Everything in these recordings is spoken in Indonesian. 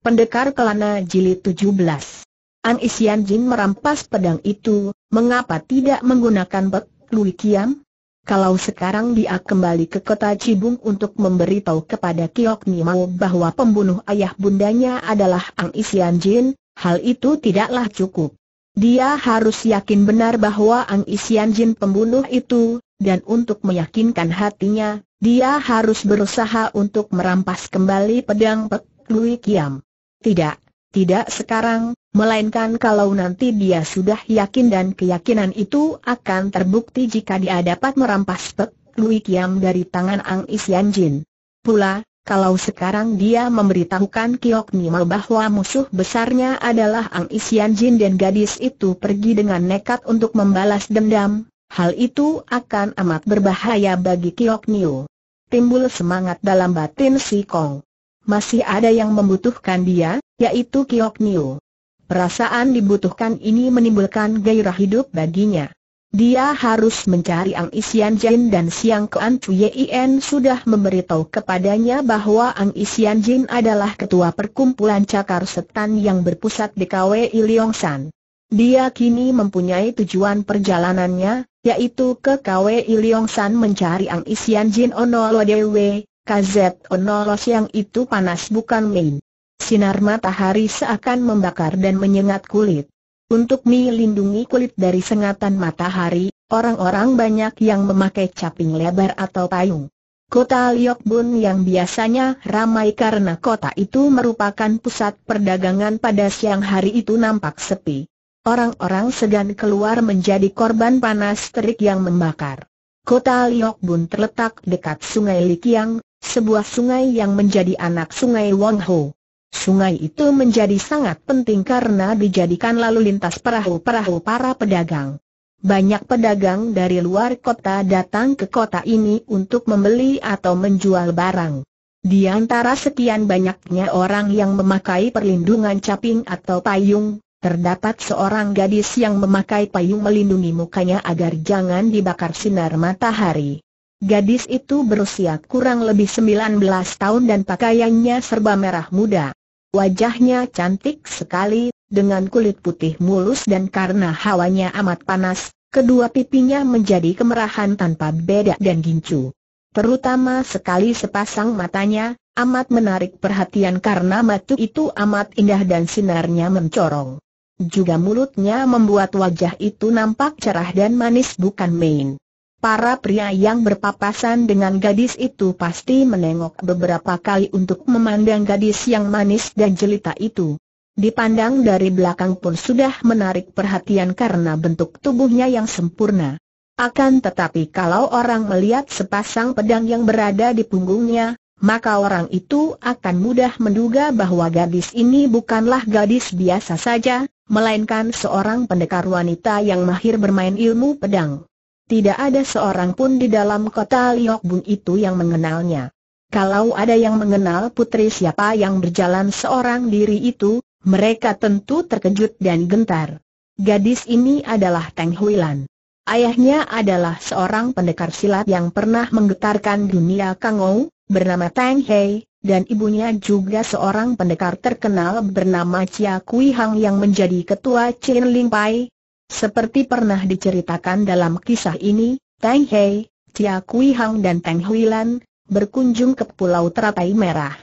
Pendekar Kelana Jilid 17 Ang Isian Jin merampas pedang itu, mengapa tidak menggunakan Bek Lui Kiam? Kalau sekarang dia kembali ke kota Cibung untuk memberitahu kepada Kiok Nimau bahwa pembunuh ayah bundanya adalah Ang Isian Jin, hal itu tidaklah cukup. Dia harus yakin benar bahwa Ang Isian Jin pembunuh itu, dan untuk meyakinkan hatinya, dia harus berusaha untuk merampas kembali pedang Pek Lui Kiam. Tidak, tidak sekarang, melainkan kalau nanti dia sudah yakin dan keyakinan itu akan terbukti jika dia dapat merampas Pek Lui Kiam dari tangan Ang Isian Jin. Pula, kalau sekarang dia memberitahukan Kiok Nima bahwa musuh besarnya adalah Ang Isian Jin dan gadis itu pergi dengan nekat untuk membalas dendam, hal itu akan amat berbahaya bagi Kiok Nio. Timbul semangat dalam batin si Kong masih ada yang membutuhkan dia, yaitu Kiok Niu. Perasaan dibutuhkan ini menimbulkan gairah hidup baginya. Dia harus mencari Ang Isian Jin dan Siang Kuan Chuyen sudah memberitahu kepadanya bahwa Ang Isian Jin adalah ketua perkumpulan cakar setan yang berpusat di KWI San. Dia kini mempunyai tujuan perjalanannya, yaitu ke KWI San mencari Ang Isian Jin Ono Dewe, Kazet Onolos yang itu panas bukan main. Sinar matahari seakan membakar dan menyengat kulit. Untuk melindungi kulit dari sengatan matahari, orang-orang banyak yang memakai caping lebar atau payung. Kota Liokbun yang biasanya ramai karena kota itu merupakan pusat perdagangan pada siang hari itu nampak sepi. Orang-orang segan keluar menjadi korban panas terik yang membakar. Kota Liokbun terletak dekat sungai Likiang, sebuah sungai yang menjadi anak sungai Wangho. Sungai itu menjadi sangat penting karena dijadikan lalu lintas perahu-perahu para pedagang. Banyak pedagang dari luar kota datang ke kota ini untuk membeli atau menjual barang. Di antara sekian banyaknya orang yang memakai perlindungan caping atau payung, terdapat seorang gadis yang memakai payung melindungi mukanya agar jangan dibakar sinar matahari. Gadis itu berusia kurang lebih 19 tahun dan pakaiannya serba merah muda. Wajahnya cantik sekali, dengan kulit putih mulus dan karena hawanya amat panas, kedua pipinya menjadi kemerahan tanpa bedak dan gincu. Terutama sekali sepasang matanya, amat menarik perhatian karena matu itu amat indah dan sinarnya mencorong. Juga mulutnya membuat wajah itu nampak cerah dan manis bukan main. Para pria yang berpapasan dengan gadis itu pasti menengok beberapa kali untuk memandang gadis yang manis dan jelita itu. Dipandang dari belakang pun sudah menarik perhatian karena bentuk tubuhnya yang sempurna. Akan tetapi kalau orang melihat sepasang pedang yang berada di punggungnya, maka orang itu akan mudah menduga bahwa gadis ini bukanlah gadis biasa saja, melainkan seorang pendekar wanita yang mahir bermain ilmu pedang. Tidak ada seorang pun di dalam kota Liokbun itu yang mengenalnya. Kalau ada yang mengenal putri siapa yang berjalan seorang diri itu, mereka tentu terkejut dan gentar. Gadis ini adalah Teng Huilan. Ayahnya adalah seorang pendekar silat yang pernah menggetarkan dunia Kangou, bernama Teng Hei, dan ibunya juga seorang pendekar terkenal bernama Chia Kui Hang yang menjadi ketua Chin Ling Pai, seperti pernah diceritakan dalam kisah ini, Tang Hei, Chia Kui Hang dan Tang Hui Lan, berkunjung ke Pulau Teratai Merah.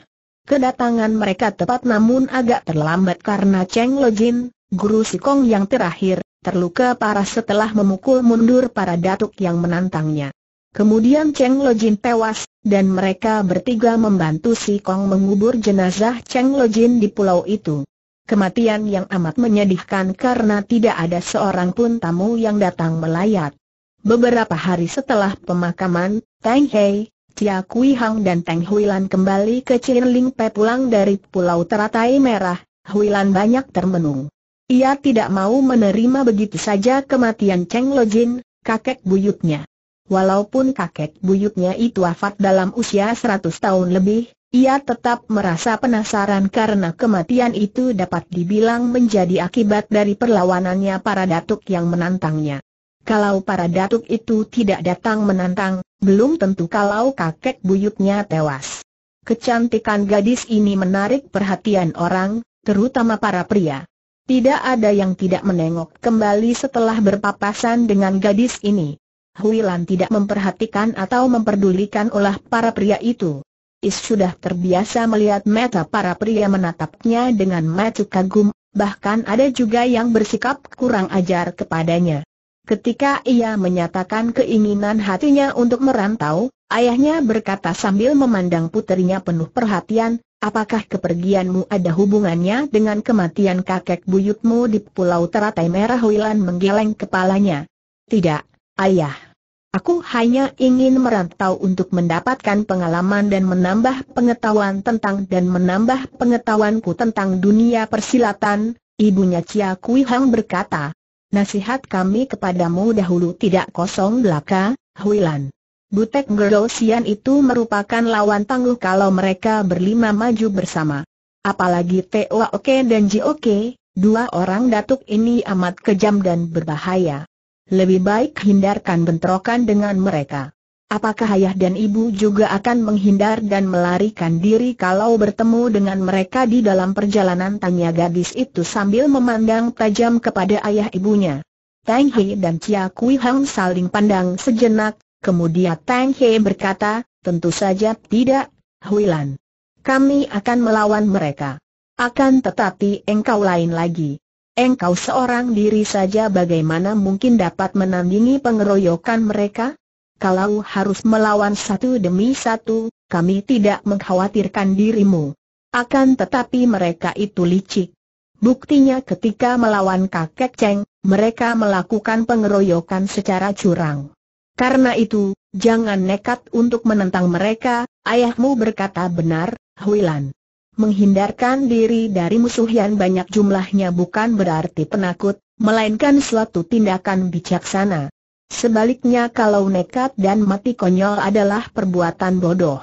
Kedatangan mereka tepat namun agak terlambat karena Cheng Lo Jin, guru Sikong yang terakhir, terluka parah setelah memukul mundur para datuk yang menantangnya. Kemudian Cheng Lo Jin tewas, dan mereka bertiga membantu Sikong mengubur jenazah Cheng Lo Jin di pulau itu kematian yang amat menyedihkan karena tidak ada seorang pun tamu yang datang melayat. Beberapa hari setelah pemakaman, Tang Hei, Tia Kui Hang dan Hui Lan kembali ke Chinling Pe pulang dari Pulau Teratai Merah, Hui Lan banyak termenung. Ia tidak mau menerima begitu saja kematian Cheng Lojin, kakek buyutnya. Walaupun kakek buyutnya itu wafat dalam usia 100 tahun lebih, ia tetap merasa penasaran karena kematian itu dapat dibilang menjadi akibat dari perlawanannya para datuk yang menantangnya. Kalau para datuk itu tidak datang menantang, belum tentu kalau kakek buyutnya tewas. Kecantikan gadis ini menarik perhatian orang, terutama para pria. Tidak ada yang tidak menengok kembali setelah berpapasan dengan gadis ini. Huilan tidak memperhatikan atau memperdulikan olah para pria itu. Is sudah terbiasa melihat mata para pria menatapnya dengan mata kagum, bahkan ada juga yang bersikap kurang ajar kepadanya. Ketika ia menyatakan keinginan hatinya untuk merantau, ayahnya berkata sambil memandang puterinya penuh perhatian, Apakah kepergianmu ada hubungannya dengan kematian kakek buyutmu di Pulau Teratai Merah Wilan menggeleng kepalanya? Tidak, ayah. Aku hanya ingin merantau untuk mendapatkan pengalaman dan menambah pengetahuan tentang dan menambah pengetahuanku tentang dunia persilatan, ibunya Chia Kui Hang berkata. Nasihat kami kepadamu dahulu tidak kosong belaka, Huilan. Butek Sian itu merupakan lawan tangguh kalau mereka berlima maju bersama. Apalagi Teo Oke dan Ji Oke, dua orang datuk ini amat kejam dan berbahaya lebih baik hindarkan bentrokan dengan mereka. Apakah ayah dan ibu juga akan menghindar dan melarikan diri kalau bertemu dengan mereka di dalam perjalanan? Tanya gadis itu sambil memandang tajam kepada ayah ibunya. Tang He dan Chia Kui Hang saling pandang sejenak, kemudian Tang He berkata, tentu saja tidak, Hui Lan. Kami akan melawan mereka. Akan tetapi engkau lain lagi engkau seorang diri saja bagaimana mungkin dapat menandingi pengeroyokan mereka? Kalau harus melawan satu demi satu, kami tidak mengkhawatirkan dirimu. Akan tetapi mereka itu licik. Buktinya ketika melawan kakek Cheng, mereka melakukan pengeroyokan secara curang. Karena itu, jangan nekat untuk menentang mereka, ayahmu berkata benar, Huilan. Menghindarkan diri dari musuh yang banyak jumlahnya bukan berarti penakut, melainkan suatu tindakan bijaksana. Sebaliknya kalau nekat dan mati konyol adalah perbuatan bodoh.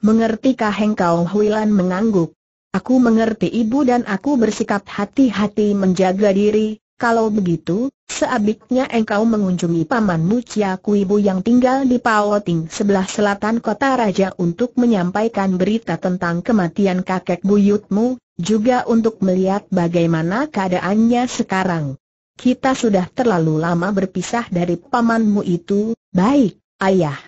Mengertikah engkau Huilan mengangguk? Aku mengerti ibu dan aku bersikap hati-hati menjaga diri, kalau begitu, Seabiknya engkau mengunjungi pamanmu Mucia Kuibu yang tinggal di Paoting sebelah selatan kota raja untuk menyampaikan berita tentang kematian kakek buyutmu, juga untuk melihat bagaimana keadaannya sekarang. Kita sudah terlalu lama berpisah dari pamanmu itu, baik, ayah.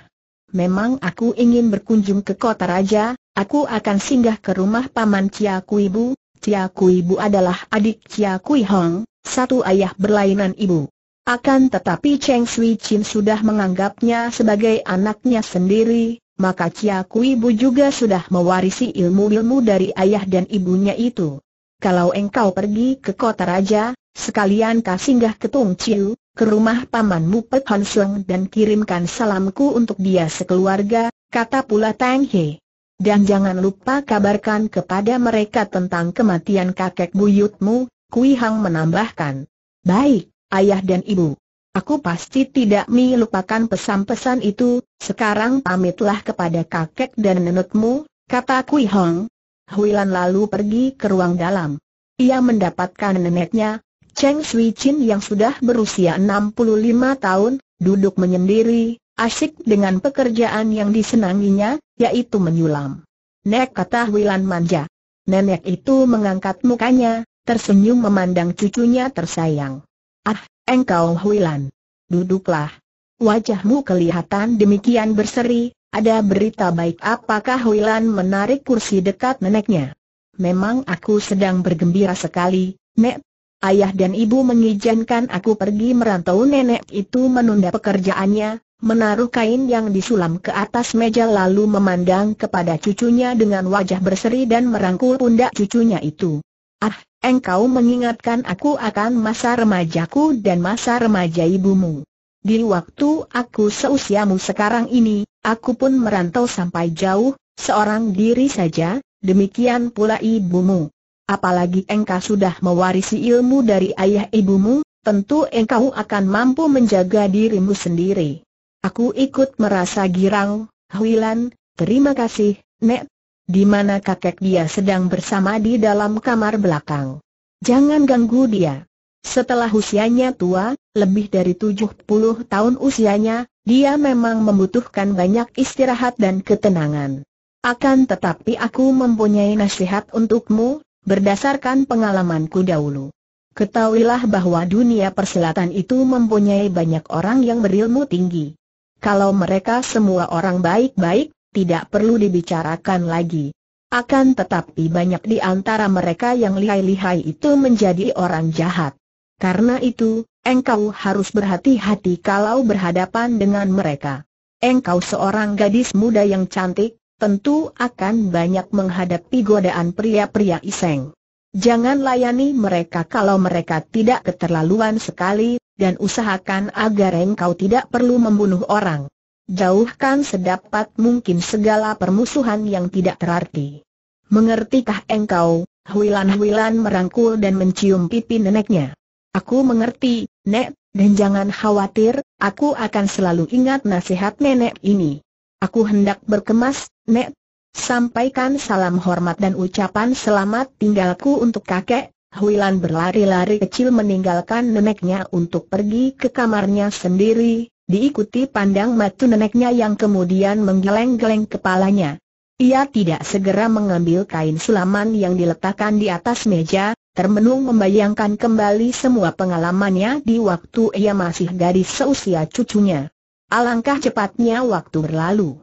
Memang aku ingin berkunjung ke kota raja, aku akan singgah ke rumah paman Chia Kuibu. Chia Bu adalah adik Cia Kui Hong, satu ayah berlainan ibu. Akan tetapi Cheng Shui Chin sudah menganggapnya sebagai anaknya sendiri, maka Chia Kui Bu juga sudah mewarisi ilmu-ilmu dari ayah dan ibunya itu. Kalau engkau pergi ke kota raja, sekalian kasinggah ke Tung Chiu, ke rumah pamanmu Pek Hon Sung dan kirimkan salamku untuk dia sekeluarga, kata pula Tang He. Dan jangan lupa kabarkan kepada mereka tentang kematian kakek buyutmu, Kui Hang menambahkan. Baik, ayah dan ibu. Aku pasti tidak melupakan pesan-pesan itu, sekarang pamitlah kepada kakek dan nenekmu, kata Kui Hong. Huilan lalu pergi ke ruang dalam. Ia mendapatkan neneknya, Cheng Sui Chin yang sudah berusia 65 tahun, duduk menyendiri, asik dengan pekerjaan yang disenanginya, yaitu menyulam. Nek kata Huilan manja. Nenek itu mengangkat mukanya, tersenyum memandang cucunya tersayang. Ah, engkau Huilan. Duduklah. Wajahmu kelihatan demikian berseri, ada berita baik apakah Huilan menarik kursi dekat neneknya. Memang aku sedang bergembira sekali, Nek. Ayah dan ibu mengizinkan aku pergi merantau nenek itu menunda pekerjaannya, menaruh kain yang disulam ke atas meja lalu memandang kepada cucunya dengan wajah berseri dan merangkul pundak cucunya itu. Ah, engkau mengingatkan aku akan masa remajaku dan masa remaja ibumu. Di waktu aku seusiamu sekarang ini, aku pun merantau sampai jauh, seorang diri saja, demikian pula ibumu. Apalagi engkau sudah mewarisi ilmu dari ayah ibumu, tentu engkau akan mampu menjaga dirimu sendiri. Aku ikut merasa girang, Huilan, terima kasih, Nek, di mana kakek dia sedang bersama di dalam kamar belakang. Jangan ganggu dia. Setelah usianya tua, lebih dari 70 tahun usianya, dia memang membutuhkan banyak istirahat dan ketenangan. Akan tetapi aku mempunyai nasihat untukmu, berdasarkan pengalamanku dahulu. Ketahuilah bahwa dunia perselatan itu mempunyai banyak orang yang berilmu tinggi. Kalau mereka semua orang baik-baik, tidak perlu dibicarakan lagi. Akan tetapi banyak di antara mereka yang lihai-lihai itu menjadi orang jahat. Karena itu, engkau harus berhati-hati kalau berhadapan dengan mereka. Engkau seorang gadis muda yang cantik, tentu akan banyak menghadapi godaan pria-pria iseng. Jangan layani mereka kalau mereka tidak keterlaluan sekali, dan usahakan agar engkau tidak perlu membunuh orang jauhkan sedapat mungkin segala permusuhan yang tidak terarti. Mengertikah engkau? Huilan-huilan merangkul dan mencium pipi neneknya. Aku mengerti, Nek, dan jangan khawatir, aku akan selalu ingat nasihat nenek ini. Aku hendak berkemas, Nek. Sampaikan salam hormat dan ucapan selamat tinggalku untuk kakek, Huilan berlari-lari kecil meninggalkan neneknya untuk pergi ke kamarnya sendiri, Diikuti pandang matu neneknya yang kemudian menggeleng-geleng kepalanya. Ia tidak segera mengambil kain sulaman yang diletakkan di atas meja, termenung membayangkan kembali semua pengalamannya di waktu ia masih gadis seusia cucunya. Alangkah cepatnya waktu berlalu.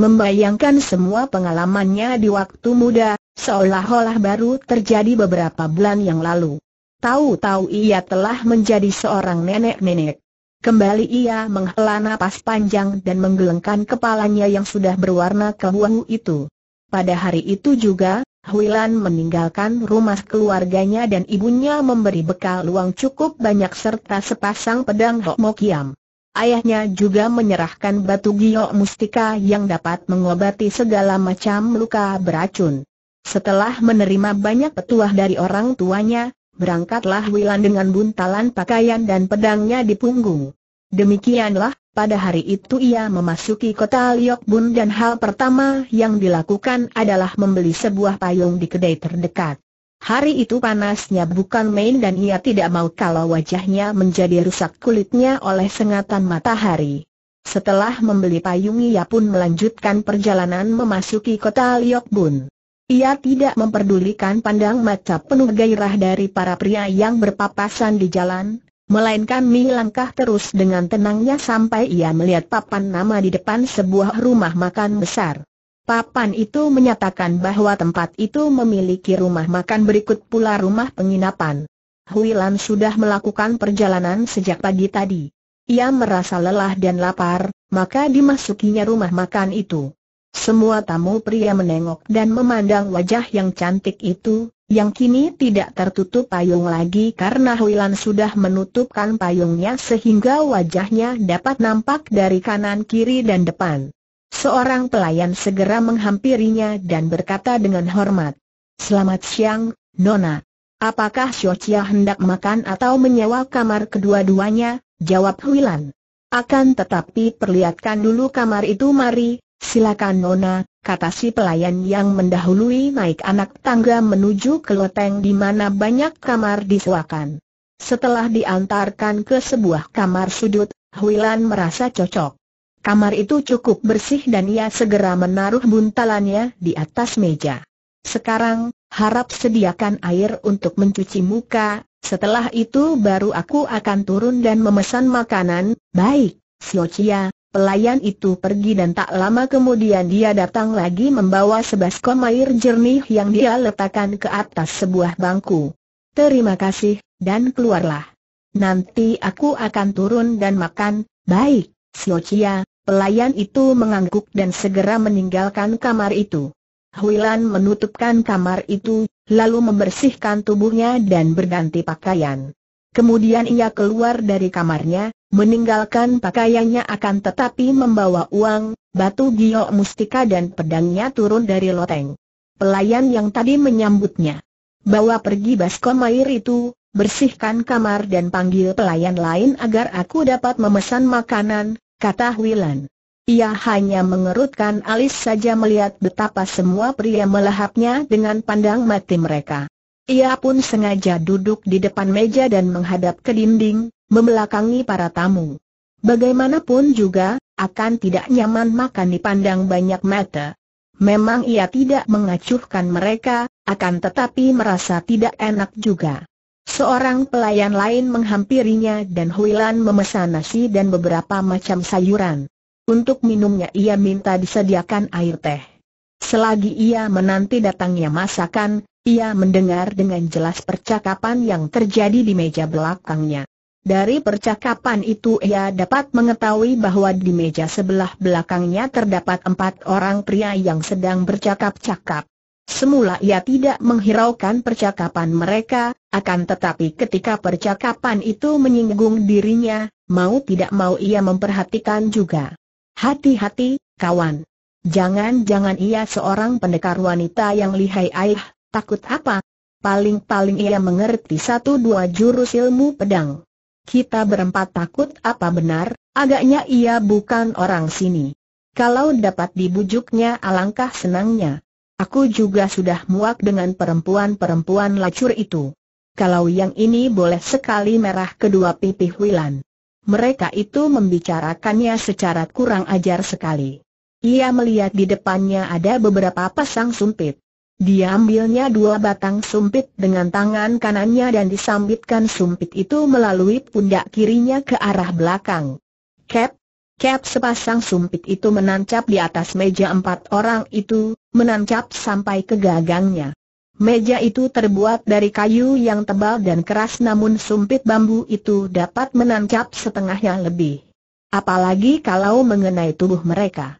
Membayangkan semua pengalamannya di waktu muda, seolah-olah baru terjadi beberapa bulan yang lalu. Tahu-tahu ia telah menjadi seorang nenek-nenek. Kembali ia menghela napas panjang dan menggelengkan kepalanya yang sudah berwarna kehuahu itu. Pada hari itu juga, Huilan meninggalkan rumah keluarganya dan ibunya memberi bekal luang cukup banyak serta sepasang pedang Hokmokiam. Ayahnya juga menyerahkan batu giok mustika yang dapat mengobati segala macam luka beracun. Setelah menerima banyak petuah dari orang tuanya, berangkatlah Wilan dengan buntalan pakaian dan pedangnya di punggung. Demikianlah, pada hari itu ia memasuki kota Bun dan hal pertama yang dilakukan adalah membeli sebuah payung di kedai terdekat. Hari itu panasnya bukan main dan ia tidak mau kalau wajahnya menjadi rusak kulitnya oleh sengatan matahari. Setelah membeli payung ia pun melanjutkan perjalanan memasuki kota Bun. Ia tidak memperdulikan pandang mata penuh gairah dari para pria yang berpapasan di jalan, melainkan melangkah terus dengan tenangnya sampai ia melihat papan nama di depan sebuah rumah makan besar. Papan itu menyatakan bahwa tempat itu memiliki rumah makan berikut pula rumah penginapan. Hui Lan sudah melakukan perjalanan sejak pagi tadi. Ia merasa lelah dan lapar, maka dimasukinya rumah makan itu. Semua tamu pria menengok dan memandang wajah yang cantik itu, yang kini tidak tertutup payung lagi karena Huilan sudah menutupkan payungnya sehingga wajahnya dapat nampak dari kanan kiri dan depan. Seorang pelayan segera menghampirinya dan berkata dengan hormat, Selamat siang, Nona. Apakah Xiochia hendak makan atau menyewa kamar kedua-duanya? Jawab Huilan. Akan tetapi perlihatkan dulu kamar itu mari, Silakan Nona, kata si pelayan yang mendahului naik anak tangga menuju ke loteng di mana banyak kamar disewakan. Setelah diantarkan ke sebuah kamar sudut, Huilan merasa cocok. Kamar itu cukup bersih dan ia segera menaruh buntalannya di atas meja. Sekarang, harap sediakan air untuk mencuci muka, setelah itu baru aku akan turun dan memesan makanan, baik, Siocia, Pelayan itu pergi dan tak lama kemudian dia datang lagi membawa sebaskom air jernih yang dia letakkan ke atas sebuah bangku. Terima kasih, dan keluarlah. Nanti aku akan turun dan makan, baik, Siocia, pelayan itu mengangguk dan segera meninggalkan kamar itu. Huilan menutupkan kamar itu, lalu membersihkan tubuhnya dan berganti pakaian. Kemudian ia keluar dari kamarnya, meninggalkan pakaiannya akan tetapi membawa uang, batu giok mustika dan pedangnya turun dari loteng. Pelayan yang tadi menyambutnya. Bawa pergi baskom air itu, bersihkan kamar dan panggil pelayan lain agar aku dapat memesan makanan, kata Wilan. Ia hanya mengerutkan alis saja melihat betapa semua pria melahapnya dengan pandang mati mereka. Ia pun sengaja duduk di depan meja dan menghadap ke dinding, membelakangi para tamu. Bagaimanapun juga, akan tidak nyaman makan dipandang banyak mata. Memang ia tidak mengacuhkan mereka, akan tetapi merasa tidak enak juga. Seorang pelayan lain menghampirinya dan Huilan memesan nasi dan beberapa macam sayuran. Untuk minumnya ia minta disediakan air teh. Selagi ia menanti datangnya masakan, ia mendengar dengan jelas percakapan yang terjadi di meja belakangnya. Dari percakapan itu ia dapat mengetahui bahwa di meja sebelah belakangnya terdapat empat orang pria yang sedang bercakap-cakap. Semula ia tidak menghiraukan percakapan mereka, akan tetapi ketika percakapan itu menyinggung dirinya, mau tidak mau ia memperhatikan juga. Hati-hati, kawan. Jangan-jangan ia seorang pendekar wanita yang lihai ayah. Takut apa? Paling-paling ia mengerti satu dua jurus ilmu pedang. Kita berempat takut apa benar, agaknya ia bukan orang sini. Kalau dapat dibujuknya alangkah senangnya. Aku juga sudah muak dengan perempuan-perempuan lacur itu. Kalau yang ini boleh sekali merah kedua pipih Wilan. Mereka itu membicarakannya secara kurang ajar sekali. Ia melihat di depannya ada beberapa pasang sumpit. Diambilnya dua batang sumpit dengan tangan kanannya dan disambitkan sumpit itu melalui pundak kirinya ke arah belakang. Cap, cap sepasang sumpit itu menancap di atas meja empat orang itu, menancap sampai ke gagangnya. Meja itu terbuat dari kayu yang tebal dan keras namun sumpit bambu itu dapat menancap setengahnya lebih. Apalagi kalau mengenai tubuh mereka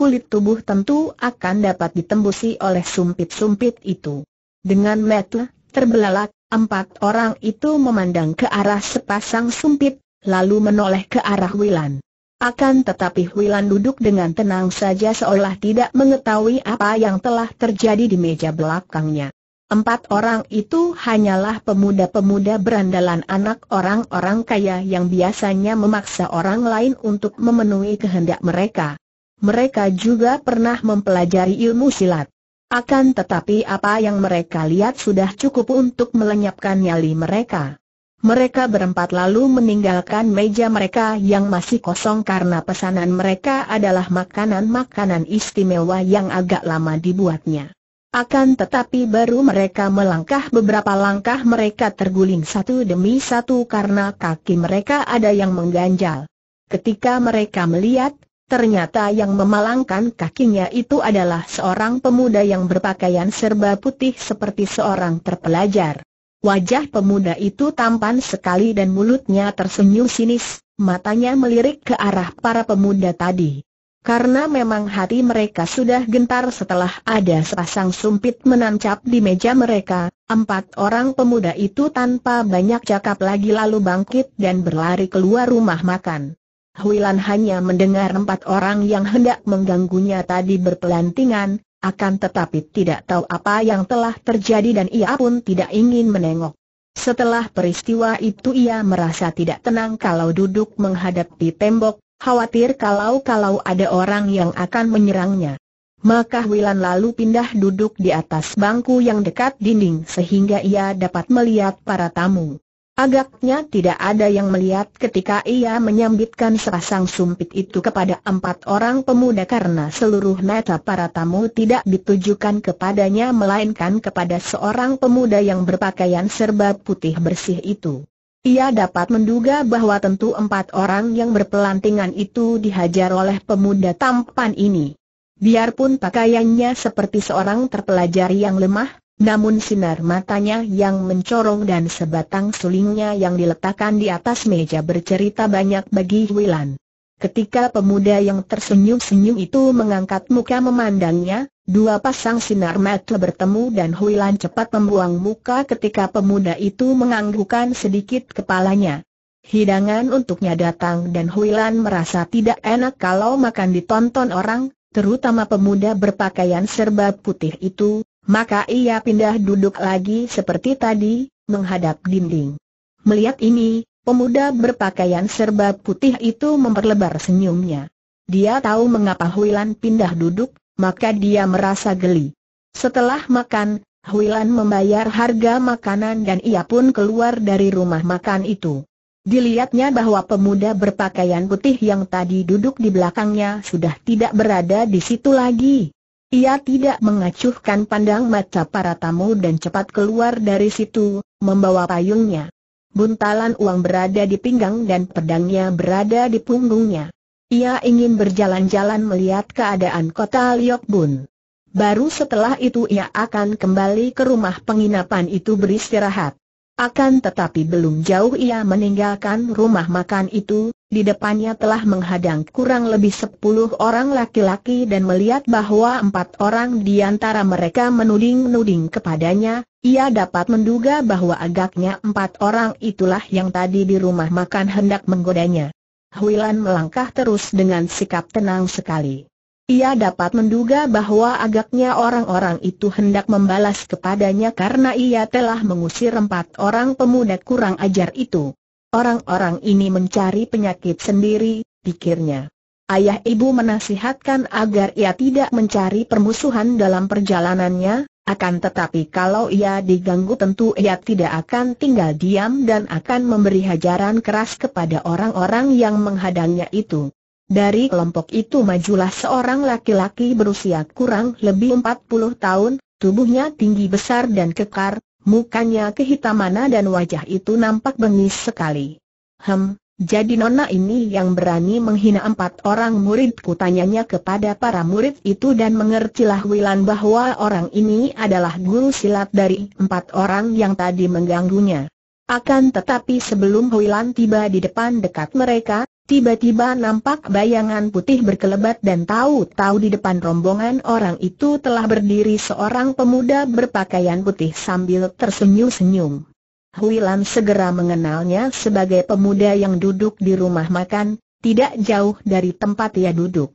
kulit tubuh tentu akan dapat ditembusi oleh sumpit-sumpit itu. Dengan metel, terbelalak, empat orang itu memandang ke arah sepasang sumpit, lalu menoleh ke arah Wilan. Akan tetapi Wilan duduk dengan tenang saja seolah tidak mengetahui apa yang telah terjadi di meja belakangnya. Empat orang itu hanyalah pemuda-pemuda berandalan anak orang-orang kaya yang biasanya memaksa orang lain untuk memenuhi kehendak mereka mereka juga pernah mempelajari ilmu silat. Akan tetapi apa yang mereka lihat sudah cukup untuk melenyapkan nyali mereka. Mereka berempat lalu meninggalkan meja mereka yang masih kosong karena pesanan mereka adalah makanan-makanan istimewa yang agak lama dibuatnya. Akan tetapi baru mereka melangkah beberapa langkah mereka terguling satu demi satu karena kaki mereka ada yang mengganjal. Ketika mereka melihat, Ternyata yang memalangkan kakinya itu adalah seorang pemuda yang berpakaian serba putih seperti seorang terpelajar. Wajah pemuda itu tampan sekali dan mulutnya tersenyum sinis, matanya melirik ke arah para pemuda tadi. Karena memang hati mereka sudah gentar setelah ada sepasang sumpit menancap di meja mereka, empat orang pemuda itu tanpa banyak cakap lagi lalu bangkit dan berlari keluar rumah makan. Huilan hanya mendengar empat orang yang hendak mengganggunya tadi berpelantingan, akan tetapi tidak tahu apa yang telah terjadi dan ia pun tidak ingin menengok. Setelah peristiwa itu ia merasa tidak tenang kalau duduk menghadapi tembok, khawatir kalau-kalau ada orang yang akan menyerangnya. Maka Wilan lalu pindah duduk di atas bangku yang dekat dinding sehingga ia dapat melihat para tamu. Agaknya tidak ada yang melihat ketika ia menyambitkan sepasang sumpit itu kepada empat orang pemuda karena seluruh mata para tamu tidak ditujukan kepadanya melainkan kepada seorang pemuda yang berpakaian serba putih bersih itu. Ia dapat menduga bahwa tentu empat orang yang berpelantingan itu dihajar oleh pemuda tampan ini. Biarpun pakaiannya seperti seorang terpelajar yang lemah, namun sinar matanya yang mencorong dan sebatang sulingnya yang diletakkan di atas meja bercerita banyak bagi Wilan. Ketika pemuda yang tersenyum-senyum itu mengangkat muka memandangnya, dua pasang sinar mata bertemu dan Huilan cepat membuang muka ketika pemuda itu menganggukkan sedikit kepalanya. Hidangan untuknya datang dan Huilan merasa tidak enak kalau makan ditonton orang, terutama pemuda berpakaian serba putih itu, maka ia pindah duduk lagi seperti tadi, menghadap dinding. Melihat ini, pemuda berpakaian serba putih itu memperlebar senyumnya. Dia tahu mengapa Huilan pindah duduk, maka dia merasa geli. Setelah makan, Huilan membayar harga makanan dan ia pun keluar dari rumah makan itu. Dilihatnya bahwa pemuda berpakaian putih yang tadi duduk di belakangnya sudah tidak berada di situ lagi. Ia tidak mengacuhkan pandang mata para tamu dan cepat keluar dari situ, membawa payungnya. Buntalan uang berada di pinggang dan pedangnya berada di punggungnya. Ia ingin berjalan-jalan melihat keadaan kota Liokbun. Baru setelah itu ia akan kembali ke rumah penginapan itu beristirahat. Akan tetapi belum jauh ia meninggalkan rumah makan itu, di depannya telah menghadang kurang lebih sepuluh orang laki-laki dan melihat bahwa empat orang di antara mereka menuding-nuding kepadanya, ia dapat menduga bahwa agaknya empat orang itulah yang tadi di rumah makan hendak menggodanya. Huilan melangkah terus dengan sikap tenang sekali. Ia dapat menduga bahwa agaknya orang-orang itu hendak membalas kepadanya karena ia telah mengusir empat orang pemuda kurang ajar itu. Orang-orang ini mencari penyakit sendiri, pikirnya. Ayah ibu menasihatkan agar ia tidak mencari permusuhan dalam perjalanannya, akan tetapi kalau ia diganggu tentu ia tidak akan tinggal diam dan akan memberi hajaran keras kepada orang-orang yang menghadangnya itu. Dari kelompok itu majulah seorang laki-laki berusia kurang lebih 40 tahun, tubuhnya tinggi besar dan kekar, mukanya kehitaman dan wajah itu nampak bengis sekali. Hem, jadi nona ini yang berani menghina empat orang muridku tanyanya kepada para murid itu dan mengertilah Wilan bahwa orang ini adalah guru silat dari empat orang yang tadi mengganggunya. Akan tetapi sebelum Huilan tiba di depan dekat mereka, Tiba-tiba nampak bayangan putih berkelebat dan tahu-tahu di depan rombongan orang itu telah berdiri seorang pemuda berpakaian putih sambil tersenyum-senyum. Huilan segera mengenalnya sebagai pemuda yang duduk di rumah makan, tidak jauh dari tempat ia duduk.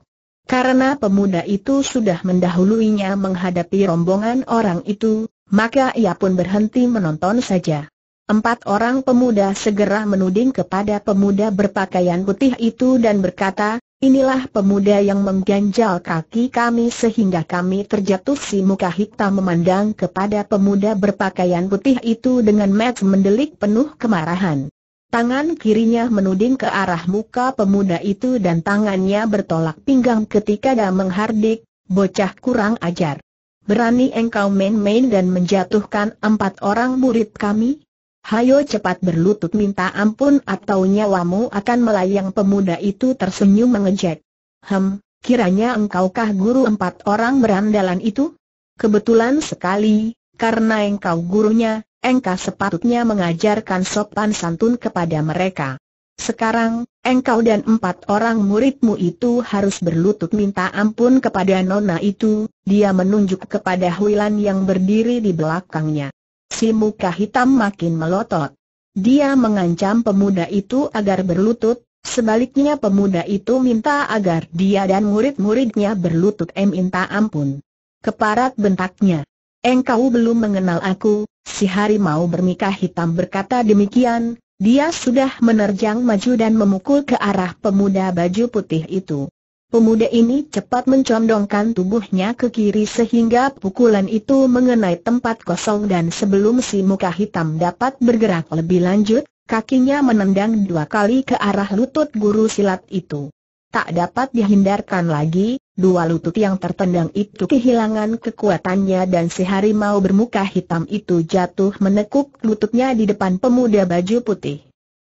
Karena pemuda itu sudah mendahuluinya menghadapi rombongan orang itu, maka ia pun berhenti menonton saja. Empat orang pemuda segera menuding kepada pemuda berpakaian putih itu dan berkata, inilah pemuda yang mengganjal kaki kami sehingga kami terjatuh si muka hitam memandang kepada pemuda berpakaian putih itu dengan match mendelik penuh kemarahan. Tangan kirinya menuding ke arah muka pemuda itu dan tangannya bertolak pinggang ketika dia menghardik, bocah kurang ajar. Berani engkau main-main dan menjatuhkan empat orang murid kami? Hayo cepat berlutut minta ampun atau nyawamu akan melayang pemuda itu tersenyum mengejek. Hem, kiranya engkaukah guru empat orang berandalan itu? Kebetulan sekali, karena engkau gurunya, engkau sepatutnya mengajarkan sopan santun kepada mereka. Sekarang, engkau dan empat orang muridmu itu harus berlutut minta ampun kepada nona itu, dia menunjuk kepada Huilan yang berdiri di belakangnya si muka hitam makin melotot. Dia mengancam pemuda itu agar berlutut, sebaliknya pemuda itu minta agar dia dan murid-muridnya berlutut em minta ampun. Keparat bentaknya. Engkau belum mengenal aku, si harimau bermika hitam berkata demikian, dia sudah menerjang maju dan memukul ke arah pemuda baju putih itu. Pemuda ini cepat mencondongkan tubuhnya ke kiri sehingga pukulan itu mengenai tempat kosong dan sebelum si muka hitam dapat bergerak lebih lanjut, kakinya menendang dua kali ke arah lutut guru silat itu. Tak dapat dihindarkan lagi, dua lutut yang tertendang itu kehilangan kekuatannya dan si harimau bermuka hitam itu jatuh menekuk lututnya di depan pemuda baju putih.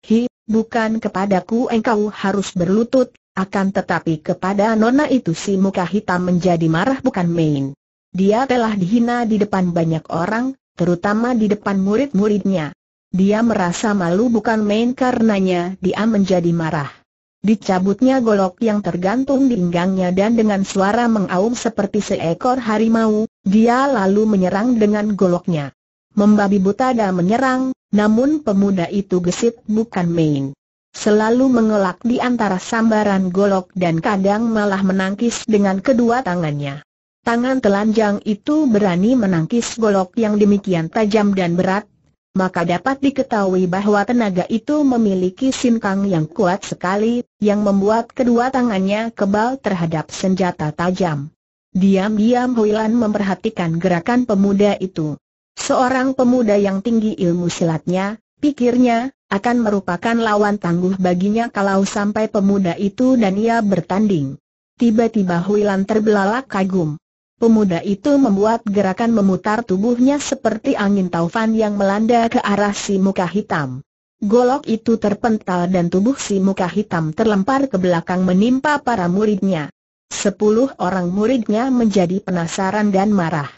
Hi, bukan kepadaku engkau harus berlutut, akan tetapi kepada nona itu si muka hitam menjadi marah bukan main. Dia telah dihina di depan banyak orang, terutama di depan murid-muridnya. Dia merasa malu bukan main karenanya dia menjadi marah. Dicabutnya golok yang tergantung di pinggangnya dan dengan suara mengaum seperti seekor harimau, dia lalu menyerang dengan goloknya. Membabi buta dan menyerang, namun pemuda itu gesit bukan main selalu mengelak di antara sambaran golok dan kadang malah menangkis dengan kedua tangannya. Tangan telanjang itu berani menangkis golok yang demikian tajam dan berat, maka dapat diketahui bahwa tenaga itu memiliki sinkang yang kuat sekali, yang membuat kedua tangannya kebal terhadap senjata tajam. Diam-diam Huilan memperhatikan gerakan pemuda itu. Seorang pemuda yang tinggi ilmu silatnya, pikirnya, akan merupakan lawan tangguh baginya kalau sampai pemuda itu dan ia bertanding. Tiba-tiba Huilan terbelalak kagum. Pemuda itu membuat gerakan memutar tubuhnya seperti angin taufan yang melanda ke arah si muka hitam. Golok itu terpental dan tubuh si muka hitam terlempar ke belakang menimpa para muridnya. Sepuluh orang muridnya menjadi penasaran dan marah.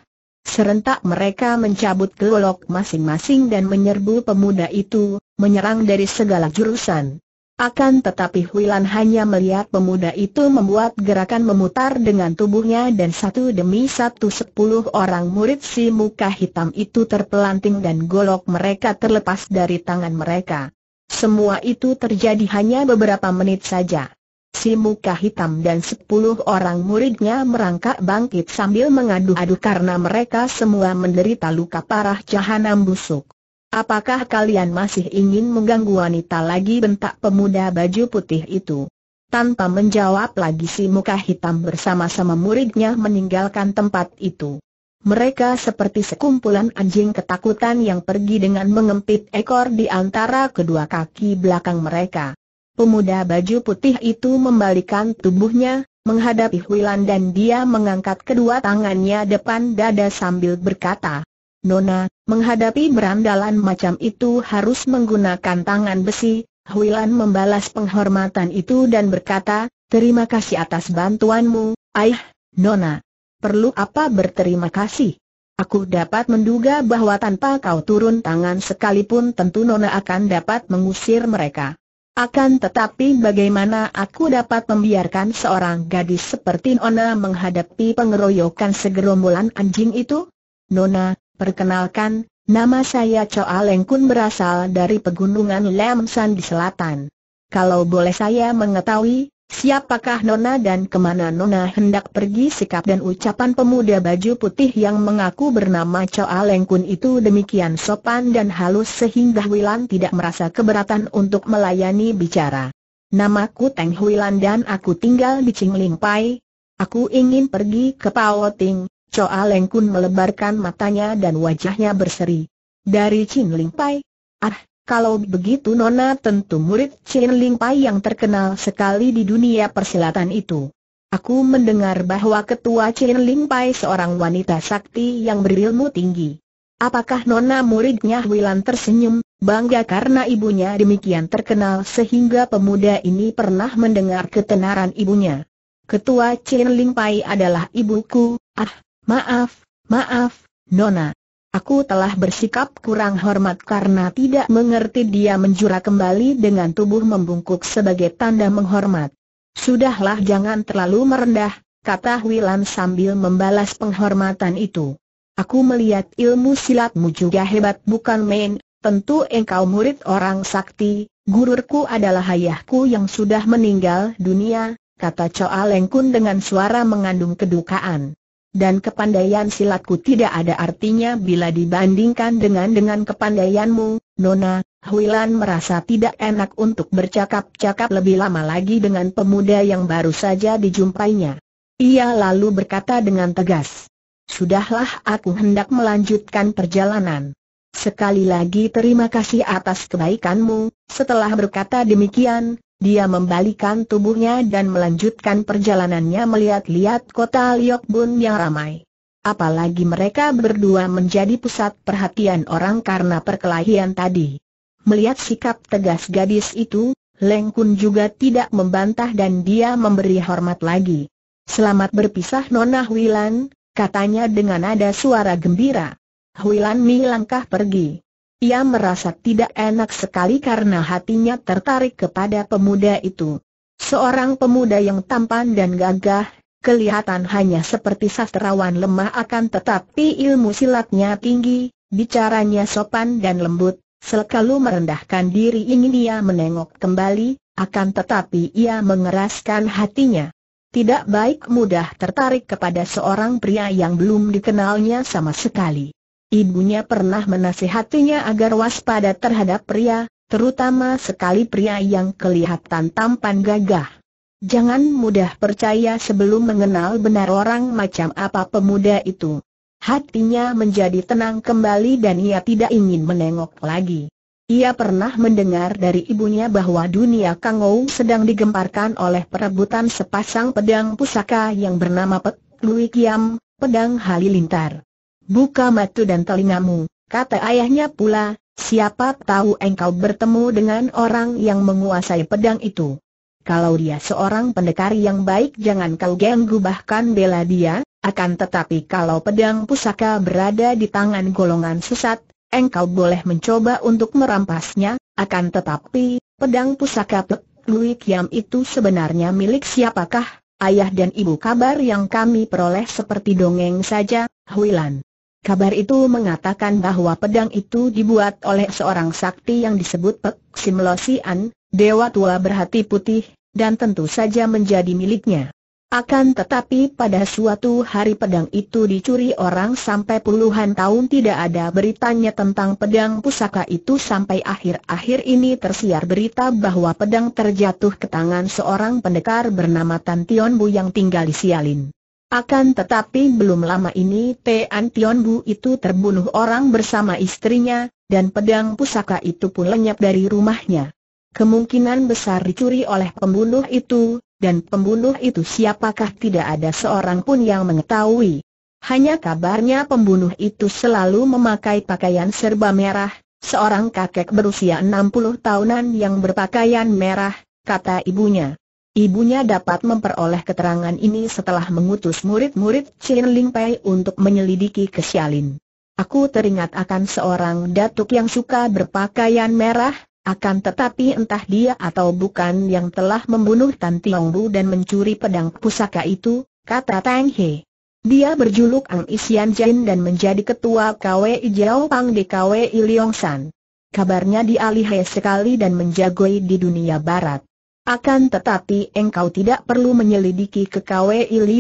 Serentak mereka mencabut golok masing-masing dan menyerbu pemuda itu, menyerang dari segala jurusan. Akan tetapi Huilan hanya melihat pemuda itu membuat gerakan memutar dengan tubuhnya dan satu demi satu sepuluh orang murid si muka hitam itu terpelanting dan golok mereka terlepas dari tangan mereka. Semua itu terjadi hanya beberapa menit saja. Si muka hitam dan sepuluh orang muridnya merangkak bangkit sambil mengadu-adu karena mereka semua menderita luka parah jahanam busuk. Apakah kalian masih ingin mengganggu wanita lagi bentak pemuda baju putih itu? Tanpa menjawab lagi si muka hitam bersama-sama muridnya meninggalkan tempat itu. Mereka seperti sekumpulan anjing ketakutan yang pergi dengan mengempit ekor di antara kedua kaki belakang mereka. Pemuda baju putih itu membalikan tubuhnya, menghadapi Huilan dan dia mengangkat kedua tangannya depan dada sambil berkata, Nona, menghadapi berandalan macam itu harus menggunakan tangan besi, Huilan membalas penghormatan itu dan berkata, terima kasih atas bantuanmu, ayah. Nona. Perlu apa berterima kasih? Aku dapat menduga bahwa tanpa kau turun tangan sekalipun tentu Nona akan dapat mengusir mereka. Akan tetapi bagaimana aku dapat membiarkan seorang gadis seperti Nona menghadapi pengeroyokan segerombolan anjing itu? Nona, Perkenalkan, nama saya Choa Leng Kun berasal dari pegunungan Lamsan di selatan. Kalau boleh saya mengetahui, siapakah Nona dan kemana Nona hendak pergi sikap dan ucapan pemuda baju putih yang mengaku bernama Choa Leng Kun itu demikian sopan dan halus sehingga Wilan tidak merasa keberatan untuk melayani bicara. Namaku Teng Huilan dan aku tinggal di Ling Pai. Aku ingin pergi ke Pao Ting, Choa Leng Kun melebarkan matanya dan wajahnya berseri. Dari Chin Ling Pai? Ah, kalau begitu Nona tentu murid Chin Ling Pai yang terkenal sekali di dunia persilatan itu. Aku mendengar bahwa ketua Chin Ling Pai seorang wanita sakti yang berilmu tinggi. Apakah Nona muridnya Wilan tersenyum, bangga karena ibunya demikian terkenal sehingga pemuda ini pernah mendengar ketenaran ibunya. Ketua Chin Ling Pai adalah ibuku, ah, Maaf, maaf, Nona. Aku telah bersikap kurang hormat karena tidak mengerti dia menjura kembali dengan tubuh membungkuk sebagai tanda menghormat. Sudahlah jangan terlalu merendah, kata Wilan sambil membalas penghormatan itu. Aku melihat ilmu silatmu juga hebat bukan main, tentu engkau murid orang sakti, gururku adalah ayahku yang sudah meninggal dunia, kata Coa Lengkun dengan suara mengandung kedukaan dan kepandaian silatku tidak ada artinya bila dibandingkan dengan dengan kepandaianmu, Nona, Huilan merasa tidak enak untuk bercakap-cakap lebih lama lagi dengan pemuda yang baru saja dijumpainya. Ia lalu berkata dengan tegas, Sudahlah aku hendak melanjutkan perjalanan. Sekali lagi terima kasih atas kebaikanmu, setelah berkata demikian, dia membalikan tubuhnya dan melanjutkan perjalanannya melihat-lihat kota Liokbun yang ramai. Apalagi mereka berdua menjadi pusat perhatian orang karena perkelahian tadi. Melihat sikap tegas gadis itu, Leng Kun juga tidak membantah dan dia memberi hormat lagi. Selamat berpisah Nona Huilan, katanya dengan nada suara gembira. Huilan Mi langkah pergi. Ia merasa tidak enak sekali karena hatinya tertarik kepada pemuda itu. Seorang pemuda yang tampan dan gagah, kelihatan hanya seperti sastrawan lemah akan tetapi ilmu silatnya tinggi, bicaranya sopan dan lembut, selalu merendahkan diri ingin ia menengok kembali, akan tetapi ia mengeraskan hatinya. Tidak baik mudah tertarik kepada seorang pria yang belum dikenalnya sama sekali. Ibunya pernah menasihatinya agar waspada terhadap pria, terutama sekali pria yang kelihatan tampan gagah. Jangan mudah percaya sebelum mengenal benar orang macam apa pemuda itu. Hatinya menjadi tenang kembali dan ia tidak ingin menengok lagi. Ia pernah mendengar dari ibunya bahwa dunia Kangou sedang digemparkan oleh perebutan sepasang pedang pusaka yang bernama Pek Lui Kiam, pedang halilintar buka mata dan telingamu, kata ayahnya pula, siapa tahu engkau bertemu dengan orang yang menguasai pedang itu. Kalau dia seorang pendekar yang baik jangan kau ganggu bahkan bela dia, akan tetapi kalau pedang pusaka berada di tangan golongan sesat, engkau boleh mencoba untuk merampasnya, akan tetapi, pedang pusaka Pek Lui itu sebenarnya milik siapakah? Ayah dan ibu kabar yang kami peroleh seperti dongeng saja, Huilan. Kabar itu mengatakan bahwa pedang itu dibuat oleh seorang sakti yang disebut Pek Simlosian, dewa tua berhati putih, dan tentu saja menjadi miliknya. Akan tetapi pada suatu hari pedang itu dicuri orang sampai puluhan tahun tidak ada beritanya tentang pedang pusaka itu sampai akhir-akhir ini tersiar berita bahwa pedang terjatuh ke tangan seorang pendekar bernama Tantion Bu yang tinggal di Sialin. Akan tetapi belum lama ini Tian Bu itu terbunuh orang bersama istrinya, dan pedang pusaka itu pun lenyap dari rumahnya. Kemungkinan besar dicuri oleh pembunuh itu, dan pembunuh itu siapakah tidak ada seorang pun yang mengetahui. Hanya kabarnya pembunuh itu selalu memakai pakaian serba merah, seorang kakek berusia 60 tahunan yang berpakaian merah, kata ibunya. Ibunya dapat memperoleh keterangan ini setelah mengutus murid-murid Chin Ling Pei untuk menyelidiki kesialin. Aku teringat akan seorang datuk yang suka berpakaian merah, akan tetapi entah dia atau bukan yang telah membunuh Tan Tiong Bu dan mencuri pedang pusaka itu, kata Tang He. Dia berjuluk Ang Isian Jin dan menjadi ketua KWI Jiao Pang di KWI Liong San. Kabarnya dialihai sekali dan menjagoi di dunia barat. Akan tetapi engkau tidak perlu menyelidiki ke KWI Hui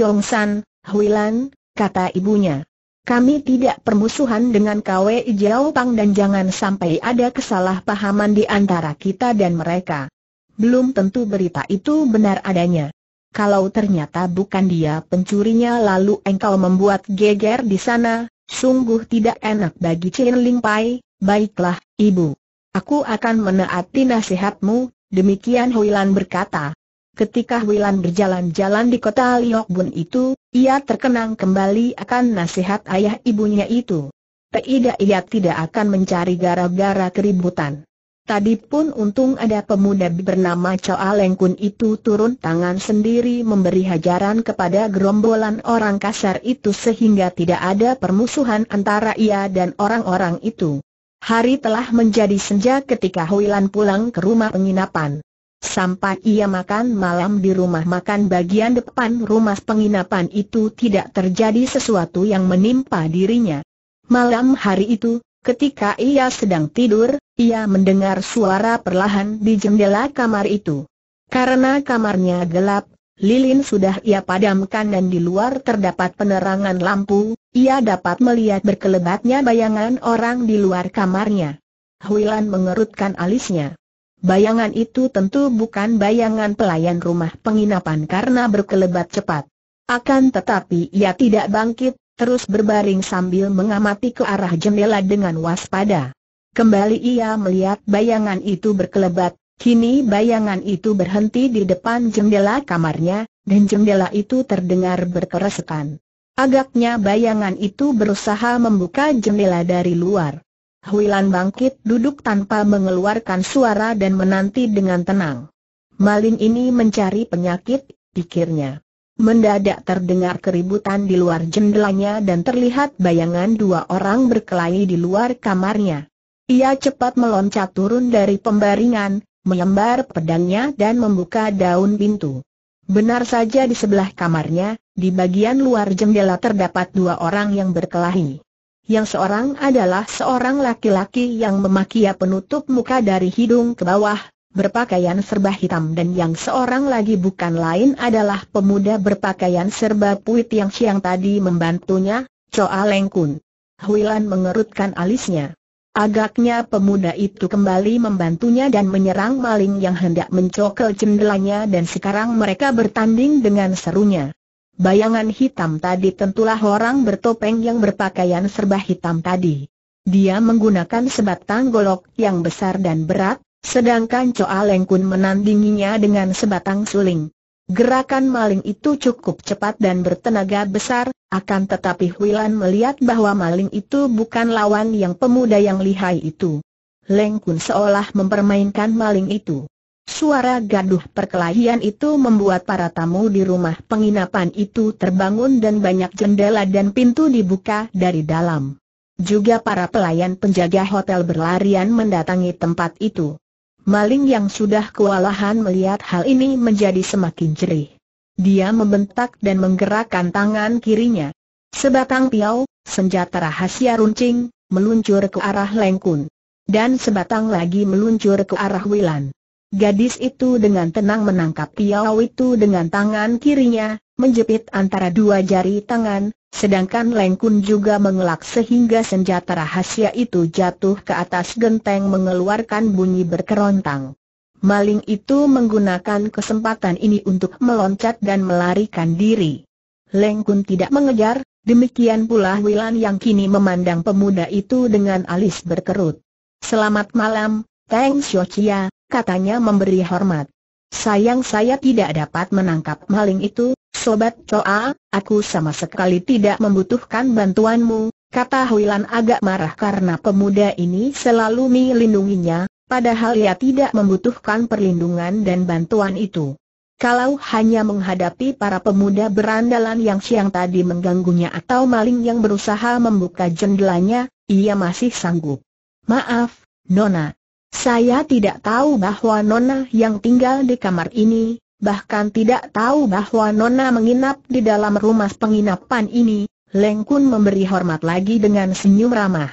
Huilan, kata ibunya. Kami tidak permusuhan dengan KWI Jiao Pang dan jangan sampai ada kesalahpahaman di antara kita dan mereka. Belum tentu berita itu benar adanya. Kalau ternyata bukan dia pencurinya lalu engkau membuat geger di sana, sungguh tidak enak bagi Chen Ling Pai, baiklah, ibu. Aku akan menaati nasihatmu, Demikian Huilan berkata. Ketika Huilan berjalan-jalan di kota Liokbun itu, ia terkenang kembali akan nasihat ayah ibunya itu. Tidak ia tidak akan mencari gara-gara keributan. Tadi pun untung ada pemuda bernama Choa Lengkun itu turun tangan sendiri memberi hajaran kepada gerombolan orang kasar itu sehingga tidak ada permusuhan antara ia dan orang-orang itu. Hari telah menjadi senja ketika Huilan pulang ke rumah penginapan. Sampai ia makan malam di rumah makan bagian depan rumah penginapan itu tidak terjadi sesuatu yang menimpa dirinya. Malam hari itu, ketika ia sedang tidur, ia mendengar suara perlahan di jendela kamar itu. Karena kamarnya gelap, lilin sudah ia padamkan dan di luar terdapat penerangan lampu, ia dapat melihat berkelebatnya bayangan orang di luar kamarnya. Huilan mengerutkan alisnya. Bayangan itu tentu bukan bayangan pelayan rumah penginapan karena berkelebat cepat. Akan tetapi ia tidak bangkit, terus berbaring sambil mengamati ke arah jendela dengan waspada. Kembali ia melihat bayangan itu berkelebat, kini bayangan itu berhenti di depan jendela kamarnya, dan jendela itu terdengar berkeresetan. Agaknya bayangan itu berusaha membuka jendela dari luar. Huilan bangkit duduk tanpa mengeluarkan suara dan menanti dengan tenang. Maling ini mencari penyakit, pikirnya. Mendadak terdengar keributan di luar jendelanya dan terlihat bayangan dua orang berkelahi di luar kamarnya. Ia cepat meloncat turun dari pembaringan, menyambar pedangnya dan membuka daun pintu. Benar saja di sebelah kamarnya, di bagian luar jendela terdapat dua orang yang berkelahi. Yang seorang adalah seorang laki-laki yang memakai penutup muka dari hidung ke bawah, berpakaian serba hitam dan yang seorang lagi bukan lain adalah pemuda berpakaian serba puit yang siang tadi membantunya, Choa Lengkun. Huilan mengerutkan alisnya. Agaknya pemuda itu kembali membantunya dan menyerang maling yang hendak mencokel jendelanya dan sekarang mereka bertanding dengan serunya. Bayangan hitam tadi tentulah orang bertopeng yang berpakaian serba hitam tadi. Dia menggunakan sebatang golok yang besar dan berat, sedangkan Coa Lengkun menandinginya dengan sebatang suling. Gerakan maling itu cukup cepat dan bertenaga besar, akan tetapi Huilan melihat bahwa maling itu bukan lawan yang pemuda yang lihai itu. Leng Kun seolah mempermainkan maling itu. Suara gaduh perkelahian itu membuat para tamu di rumah penginapan itu terbangun dan banyak jendela dan pintu dibuka dari dalam. Juga para pelayan penjaga hotel berlarian mendatangi tempat itu. Maling yang sudah kewalahan melihat hal ini menjadi semakin jerih. Dia membentak dan menggerakkan tangan kirinya. Sebatang piau, senjata rahasia runcing, meluncur ke arah Lengkun. Dan sebatang lagi meluncur ke arah Wilan. Gadis itu dengan tenang menangkap piau itu dengan tangan kirinya, menjepit antara dua jari tangan, sedangkan Lengkun juga mengelak sehingga senjata rahasia itu jatuh ke atas genteng mengeluarkan bunyi berkerontang. Maling itu menggunakan kesempatan ini untuk meloncat dan melarikan diri. Lengkun tidak mengejar, demikian pula Wilan yang kini memandang pemuda itu dengan alis berkerut. Selamat malam, Teng Xiaochia, katanya memberi hormat. Sayang saya tidak dapat menangkap maling itu, Sobat Coa. aku sama sekali tidak membutuhkan bantuanmu, kata Huilan agak marah karena pemuda ini selalu melindunginya, padahal ia tidak membutuhkan perlindungan dan bantuan itu. Kalau hanya menghadapi para pemuda berandalan yang siang tadi mengganggunya atau maling yang berusaha membuka jendelanya, ia masih sanggup. Maaf, Nona, saya tidak tahu bahwa Nona yang tinggal di kamar ini, bahkan tidak tahu bahwa Nona menginap di dalam rumah penginapan ini. Leng Kun memberi hormat lagi dengan senyum ramah.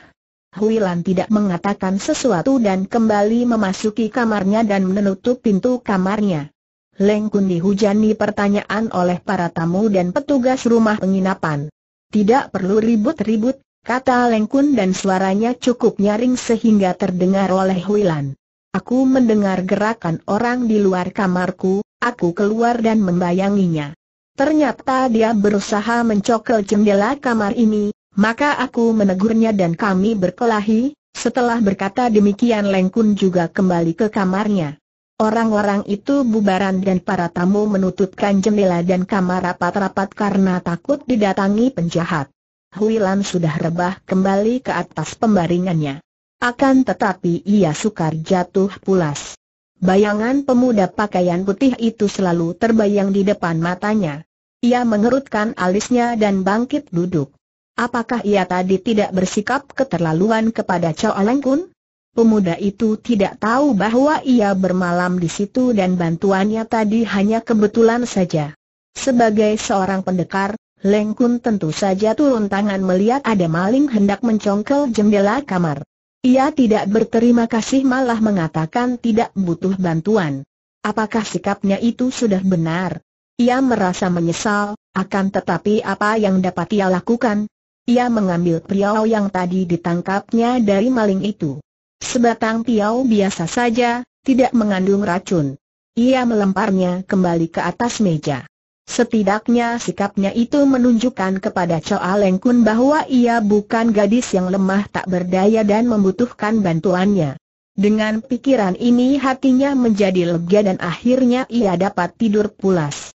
Huilan tidak mengatakan sesuatu dan kembali memasuki kamarnya dan menutup pintu kamarnya. Leng Kun dihujani pertanyaan oleh para tamu dan petugas rumah penginapan. Tidak perlu ribut-ribut, kata Lengkun dan suaranya cukup nyaring sehingga terdengar oleh Huilan. Aku mendengar gerakan orang di luar kamarku, aku keluar dan membayanginya. Ternyata dia berusaha mencokel jendela kamar ini, maka aku menegurnya dan kami berkelahi, setelah berkata demikian Lengkun juga kembali ke kamarnya. Orang-orang itu bubaran dan para tamu menutupkan jendela dan kamar rapat-rapat karena takut didatangi penjahat. Huilan sudah rebah kembali ke atas pembaringannya. Akan tetapi ia sukar jatuh pulas. Bayangan pemuda pakaian putih itu selalu terbayang di depan matanya. Ia mengerutkan alisnya dan bangkit duduk. Apakah ia tadi tidak bersikap keterlaluan kepada Chow Leng Kun? Pemuda itu tidak tahu bahwa ia bermalam di situ dan bantuannya tadi hanya kebetulan saja. Sebagai seorang pendekar, Leng Kun tentu saja turun tangan melihat ada maling hendak mencongkel jendela kamar. Ia tidak berterima kasih malah mengatakan tidak butuh bantuan. Apakah sikapnya itu sudah benar? Ia merasa menyesal, akan tetapi apa yang dapat ia lakukan? Ia mengambil piau yang tadi ditangkapnya dari maling itu. Sebatang piau biasa saja, tidak mengandung racun. Ia melemparnya kembali ke atas meja. Setidaknya sikapnya itu menunjukkan kepada Choa Leng Kun bahwa ia bukan gadis yang lemah tak berdaya dan membutuhkan bantuannya. Dengan pikiran ini hatinya menjadi lega dan akhirnya ia dapat tidur pulas.